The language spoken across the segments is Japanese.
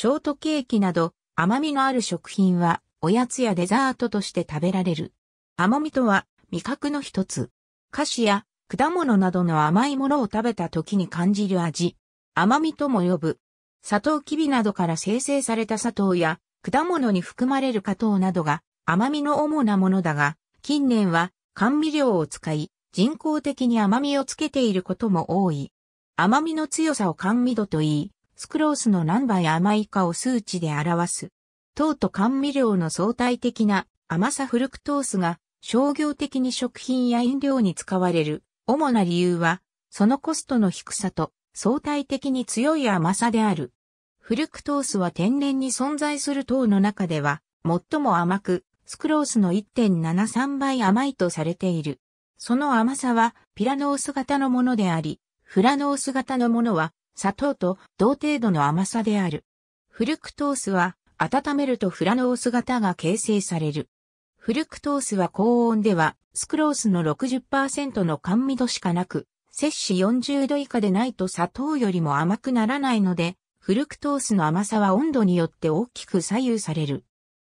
ショートケーキなど甘みのある食品はおやつやデザートとして食べられる。甘みとは味覚の一つ。菓子や果物などの甘いものを食べた時に感じる味。甘みとも呼ぶ。砂糖キビなどから生成された砂糖や果物に含まれる果糖などが甘みの主なものだが、近年は甘味料を使い人工的に甘みをつけていることも多い。甘みの強さを甘味度と言い、スクロースの何倍甘いかを数値で表す。糖と甘味料の相対的な甘さフルクトースが商業的に食品や飲料に使われる主な理由は、そのコストの低さと相対的に強い甘さである。フルクトースは天然に存在する糖の中では最も甘く、スクロースの1.73倍甘いとされている。その甘さはピラノース型のものであり、フラノース型のものは砂糖と同程度の甘さである。フルクトースは温めるとフラノース型が形成される。フルクトースは高温ではスクロースの60%の甘味度しかなく、摂氏40度以下でないと砂糖よりも甘くならないので、フルクトースの甘さは温度によって大きく左右される。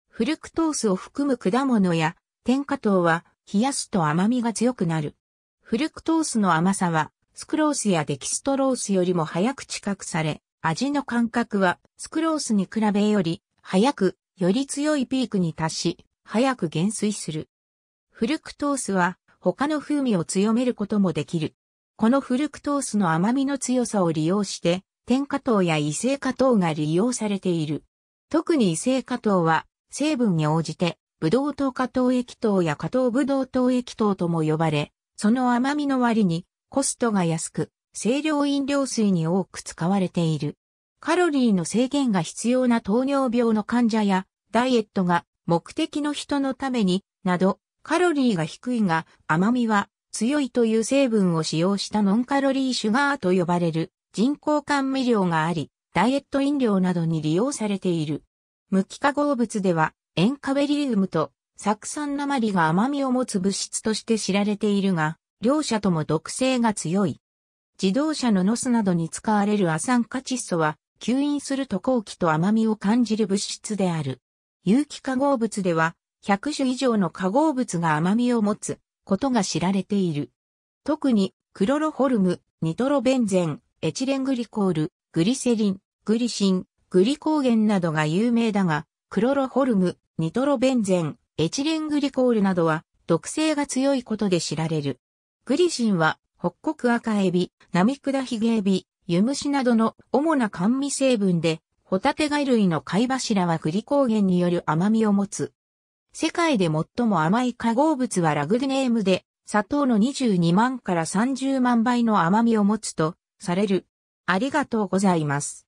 フルクトースを含む果物や添加糖は冷やすと甘みが強くなる。フルクトースの甘さはスクロースやデキストロースよりも早く知覚され、味の感覚はスクロースに比べより早く、より強いピークに達し、早く減衰する。フルクトースは他の風味を強めることもできる。このフルクトースの甘みの強さを利用して、添加糖や異性化糖が利用されている。特に異性化糖は、成分に応じて、ブドウ糖加糖液糖や加糖ブドウ糖液糖とも呼ばれ、その甘みの割にコストが安く、清涼飲料水に多く使われている。カロリーの制限が必要な糖尿病の患者や、ダイエットが目的の人のために、など、カロリーが低いが、甘みは強いという成分を使用したノンカロリーシュガーと呼ばれる人工甘味料があり、ダイエット飲料などに利用されている。無機化合物では、塩化ベリウムと酢酸鉛が甘みを持つ物質として知られているが、両者とも毒性が強い。自動車のノスなどに使われる亜酸化窒素は、吸引すると後期と甘みを感じる物質である。有機化合物では、100種以上の化合物が甘みを持つことが知られている。特に、クロロホルム、ニトロベンゼン、エチレングリコール、グリセリン、グリシン、グリコーゲンなどが有名だが、クロロホルム、ニトロベンゼン、エチレングリコールなどは毒性が強いことで知られる。グリシンは、北国赤エビ、ナミクダヒゲエビ、ユムシなどの主な甘味成分で、ホタテ貝類の貝柱はグリコーゲンによる甘みを持つ。世界で最も甘い化合物はラグネームで、砂糖の22万から30万倍の甘みを持つとされる。ありがとうございます。